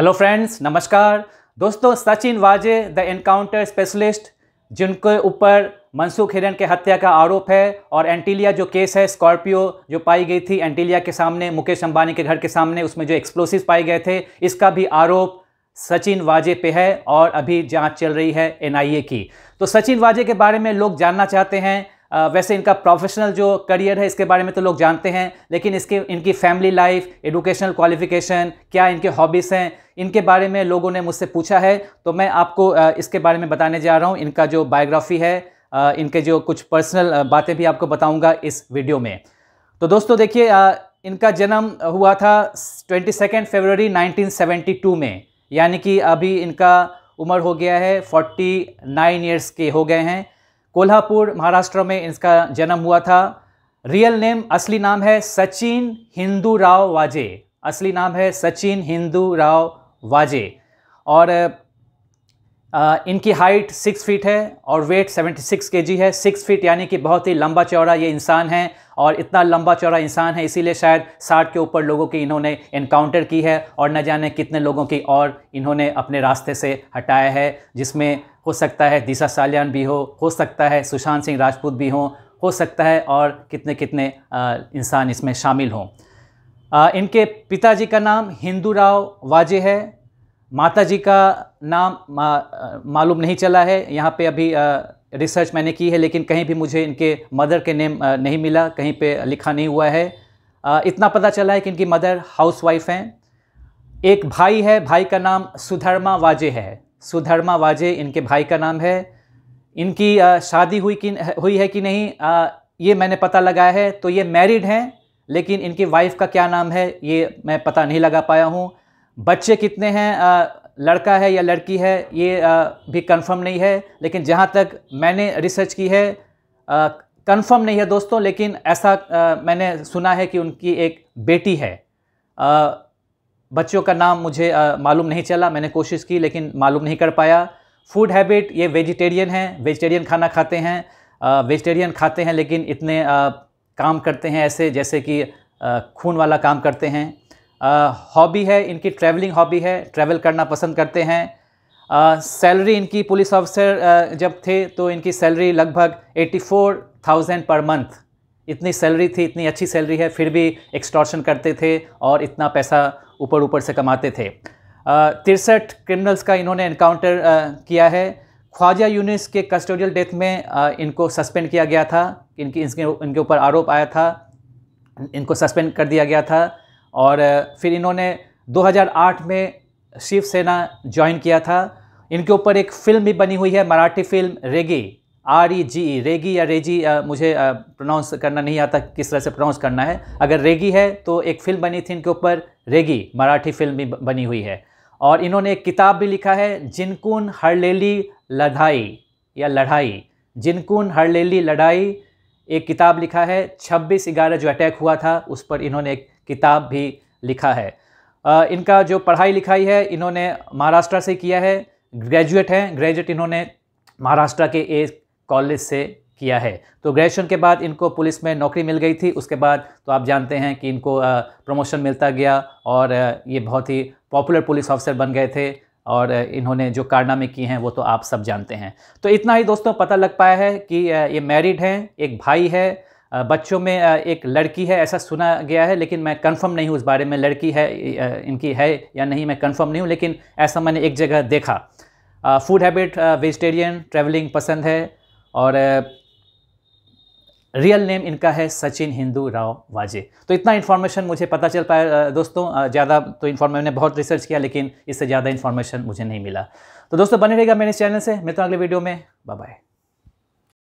hello friends नमस्कार दोस्तों सचिन वाजे द एनकाउंटर स्पेशलिस्ट जिनके ऊपर मनसुख हिरन के हत्या का आरोप है और एंटीलिया जो केस है स्कॉर्पियो जो पाई गई थी एंटीलिया के सामने मुकेश अंबानी के घर के सामने उसमें जो एक्सप्लोसिव पाए गए थे इसका भी आरोप सचिन वाजे पे है और अभी जांच चल रही है एनआईए की तो सचिन वाजे के बारे में लोग जानना चाहते हैं वैसे इनका प्रोफेशनल जो करियर है इसके बारे में तो लोग जानते हैं लेकिन इसके इनकी फैमिली लाइफ एडुकेशनल क्वालिफिकेशन क्या इनके हॉबीज़ हैं इनके बारे में लोगों ने मुझसे पूछा है तो मैं आपको इसके बारे में बताने जा रहा हूँ इनका जो बायोग्राफी है इनके जो कुछ पर्सनल बातें भी आपको बताऊँगा इस वीडियो में तो दोस्तों देखिए इनका जन्म हुआ था ट्वेंटी सेकेंड फेबररी 1972 में यानी कि अभी इनका उम्र हो गया है 49 नाइन ईयर्स के हो गए हैं कोल्हापुर महाराष्ट्र में इसका जन्म हुआ था रियल नेम असली नाम है सचिन हिंदू राव वाजे असली नाम है सचिन हिंदू राव वाजे और आ, इनकी हाइट सिक्स फीट है और वेट सेवेंटी सिक्स के जी है सिक्स फीट यानी कि बहुत ही लंबा चौड़ा ये इंसान है और इतना लंबा चौड़ा इंसान है इसीलिए शायद साठ के ऊपर लोगों की इन्होंने इनकाउंटर की है और न जाने कितने लोगों की और इन्होंने अपने रास्ते से हटाया है जिसमें हो सकता है दिशा सालियान भी हो हो सकता है सुशांत सिंह राजपूत भी हों हो सकता है और कितने कितने इंसान इसमें शामिल हों इनके पिताजी का नाम हिंदू राव वाजे है माता जी का नाम मा, मालूम नहीं चला है यहाँ पे अभी आ, रिसर्च मैंने की है लेकिन कहीं भी मुझे इनके मदर के नेम नहीं मिला कहीं पे लिखा नहीं हुआ है आ, इतना पता चला है कि इनकी मदर हाउसवाइफ हैं एक भाई है भाई का नाम सुधर्मा वाजे है सुधर्मा वाजे इनके भाई का नाम है इनकी शादी हुई कि हुई है कि नहीं ये मैंने पता लगाया है तो ये मैरिड हैं लेकिन इनकी वाइफ का क्या नाम है ये मैं पता नहीं लगा पाया हूँ बच्चे कितने हैं लड़का है या लड़की है ये भी कंफर्म नहीं है लेकिन जहाँ तक मैंने रिसर्च की है कंफर्म नहीं है दोस्तों लेकिन ऐसा मैंने सुना है कि उनकी एक बेटी है बच्चों का नाम मुझे मालूम नहीं चला मैंने कोशिश की लेकिन मालूम नहीं कर पाया फूड हैबिट ये वेजिटेरियन हैं वेजिटेरियन खाना खाते हैं वेजिटेरियन खाते हैं लेकिन इतने आ, काम करते हैं ऐसे जैसे कि खून वाला काम करते हैं हॉबी है इनकी ट्रैवलिंग हॉबी है ट्रैवल करना पसंद करते हैं सैलरी इनकी पुलिस ऑफिसर जब थे तो इनकी सैलरी लगभग eighty four thousand per month इतनी सैलरी थी इतनी अच्छी सैलरी है फिर भी एक्सटॉर्शन करते थे और इतना पैसा ऊपर ऊपर से कमाते थे तिरसठ क्रिमिनल्स का इन्होंने इनकाउंटर किया है ख्वाजा यूनिस के कस्टोडियल डेथ में आ, इनको सस्पेंड किया गया था इनकी इनके इनके ऊपर आरोप आया था इनको सस्पेंड कर दिया गया था और फिर इन्होंने 2008 में शिवसेना ज्वाइन किया था इनके ऊपर एक फ़िल्म भी बनी हुई है Marathi film Rege R E G Rege या रेजी आ, मुझे प्रोनाउंस करना नहीं आता किस तरह से प्रोनाउंस करना है अगर रेगी है तो एक फ़िल्म बनी थी इनके ऊपर रेगी मराठी फिल्म भी बनी हुई है और इन्होंने एक किताब भी लिखा है जिनकुन हरलेली लड़ाई या लड़ाई जिनकुन हरलेली लड़ाई एक किताब लिखा है छब्बीस ग्यारह जो अटैक हुआ था उस पर इन्होंने एक किताब भी लिखा है इनका जो पढ़ाई लिखाई है इन्होंने महाराष्ट्र से किया है ग्रेजुएट हैं ग्रेजुएट इन्होंने महाराष्ट्र के एक कॉलेज से किया है तो ग्रेजुएशन के बाद इनको पुलिस में नौकरी मिल गई थी उसके बाद तो आप जानते हैं कि इनको प्रमोशन मिलता गया और ये बहुत ही पॉपुलर पुलिस ऑफिसर बन गए थे और इन्होंने जो कारनामे किए हैं वो तो आप सब जानते हैं तो इतना ही दोस्तों पता लग पाया है कि ये मैरिड हैं एक भाई है बच्चों में एक लड़की है ऐसा सुना गया है लेकिन मैं कंफर्म नहीं हूँ उस बारे में लड़की है इनकी है या नहीं मैं कंफर्म नहीं हूँ लेकिन ऐसा मैंने एक जगह देखा फूड हैबिट वेजिटेरियन ट्रैवलिंग पसंद है और रियल नेम इनका है सचिन हिंदू राव वाजे तो इतना इन्फॉर्मेशन मुझे पता चल पाया दोस्तों ज़्यादा तो इन्फॉर्मेशन मैंने बहुत रिसर्च किया लेकिन इससे ज़्यादा इन्फॉर्मेशन मुझे नहीं मिला तो दोस्तों बने रहेगा मेरे चैनल से मिलता हूँ अगले वीडियो में बाय बाय